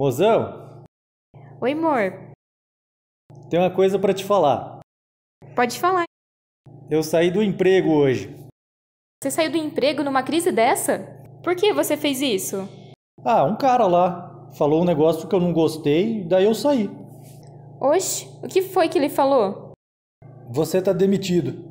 Mozão? Oi, amor. Tem uma coisa para te falar. Pode falar. Eu saí do emprego hoje. Você saiu do emprego numa crise dessa? Por que você fez isso? Ah, um cara lá falou um negócio que eu não gostei, daí eu saí. Oxe, o que foi que ele falou? Você tá demitido.